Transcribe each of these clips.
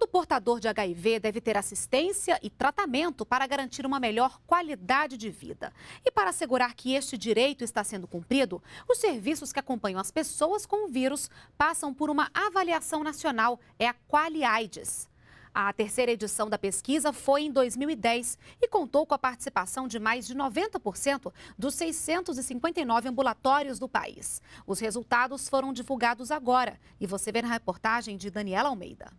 Todo portador de HIV deve ter assistência e tratamento para garantir uma melhor qualidade de vida. E para assegurar que este direito está sendo cumprido, os serviços que acompanham as pessoas com o vírus passam por uma avaliação nacional, é a Qualiaides. A terceira edição da pesquisa foi em 2010 e contou com a participação de mais de 90% dos 659 ambulatórios do país. Os resultados foram divulgados agora e você vê na reportagem de Daniela Almeida.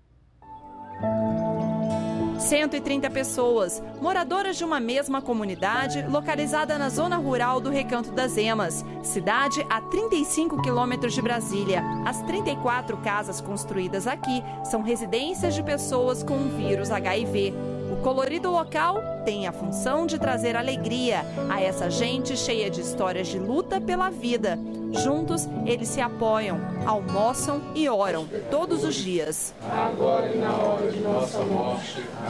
130 pessoas, moradoras de uma mesma comunidade localizada na zona rural do Recanto das Emas, cidade a 35 quilômetros de Brasília. As 34 casas construídas aqui são residências de pessoas com o vírus HIV. O colorido local tem a função de trazer alegria a essa gente cheia de histórias de luta pela vida. Juntos, eles se apoiam, almoçam e oram todos os dias. Agora e na hora.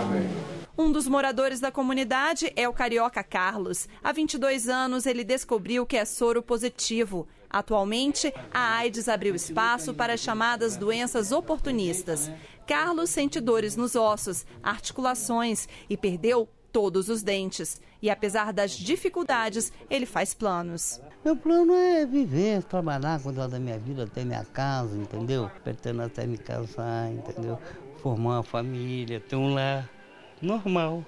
Amém. Um dos moradores da comunidade é o carioca Carlos. Há 22 anos, ele descobriu que é soro positivo. Atualmente, a AIDS abriu espaço para as chamadas doenças oportunistas. Carlos sente dores nos ossos, articulações e perdeu todos os dentes. E apesar das dificuldades, ele faz planos. Meu plano é viver, trabalhar, cuidar da minha vida, ter minha casa, entendeu? Pretendo até me casar, entendeu? Formar uma família, ter um lar normal.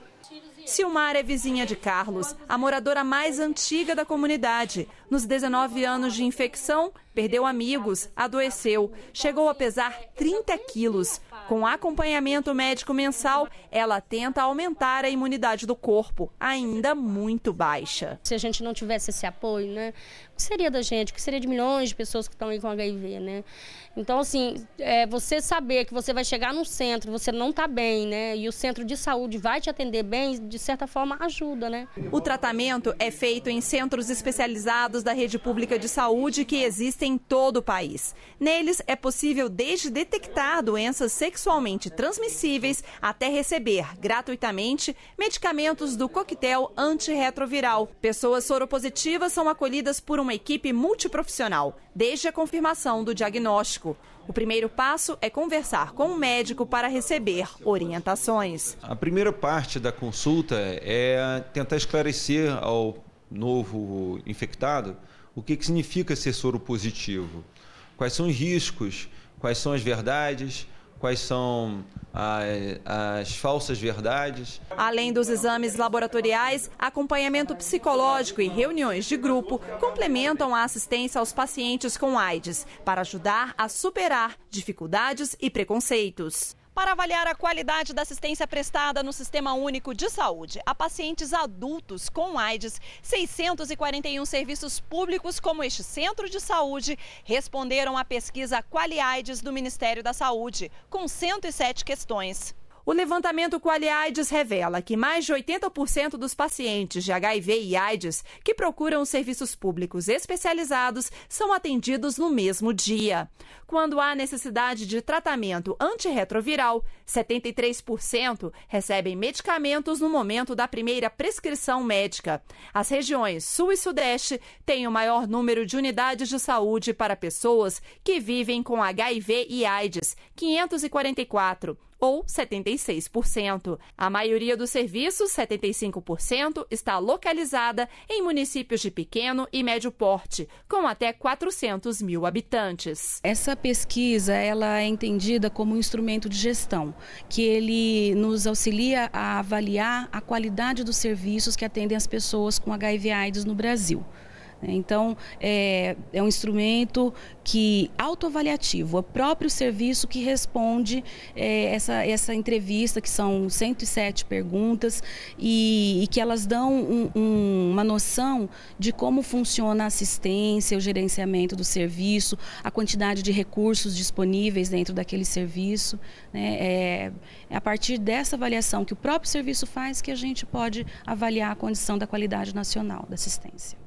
Silmar é vizinha de Carlos, a moradora mais antiga da comunidade. Nos 19 anos de infecção, perdeu amigos, adoeceu, chegou a pesar 30 quilos. Com acompanhamento médico mensal, ela tenta aumentar a imunidade do corpo, ainda muito baixa. Se a gente não tivesse esse apoio, né? O que seria da gente? O que seria de milhões de pessoas que estão aí com HIV, né? Então, assim, é, você saber que você vai chegar num centro, você não está bem, né? E o centro de saúde vai te atender bem, de certa forma, ajuda, né? O tratamento é feito em centros especializados da rede pública de saúde que existem existem em todo o país. Neles é possível desde detectar doenças sexualmente transmissíveis até receber gratuitamente medicamentos do coquetel antirretroviral. Pessoas soropositivas são acolhidas por uma equipe multiprofissional desde a confirmação do diagnóstico. O primeiro passo é conversar com o médico para receber orientações. A primeira parte da consulta é tentar esclarecer ao novo infectado o que, que significa ser soro positivo, quais são os riscos, quais são as verdades, quais são as, ah, é, as, falsas verdades. Além dos exames laboratoriais, acompanhamento psicológico e reuniões de grupo complementam a assistência aos pacientes com AIDS para ajudar a superar dificuldades e preconceitos para avaliar a qualidade da assistência prestada no Sistema Único de Saúde a pacientes adultos com AIDS, 641 serviços públicos como este Centro de Saúde responderam à pesquisa QualiAIDS do Ministério da Saúde, com 107 questões. O levantamento QualiAids revela que mais de 80% dos pacientes de HIV e AIDS que procuram serviços públicos especializados são atendidos no mesmo dia. Quando há necessidade de tratamento antirretroviral, 73% recebem medicamentos no momento da primeira prescrição médica. As regiões Sul e Sudeste têm o maior número de unidades de saúde para pessoas que vivem com HIV e AIDS, 544 ou 76%. A maioria dos serviços, 75%, está localizada em municípios de pequeno e médio porte, com até 400 mil habitantes. Essa pesquisa ela é entendida como um instrumento de gestão, que ele nos auxilia a avaliar a qualidade dos serviços que atendem as pessoas com HIV/AIDS no Brasil. Né? Então, é, é um instrumento que autoavaliativo, é o próprio serviço que responde é, essa, essa entrevista, que são 107 perguntas, e, e que elas dão um, um, uma noção de como funciona a assistência, o gerenciamento do serviço, a quantidade de recursos disponíveis dentro daquele serviço. Né? É, é a partir dessa avaliação que o próprio serviço faz que a gente pode avaliar a condição da qualidade nacional da assistência.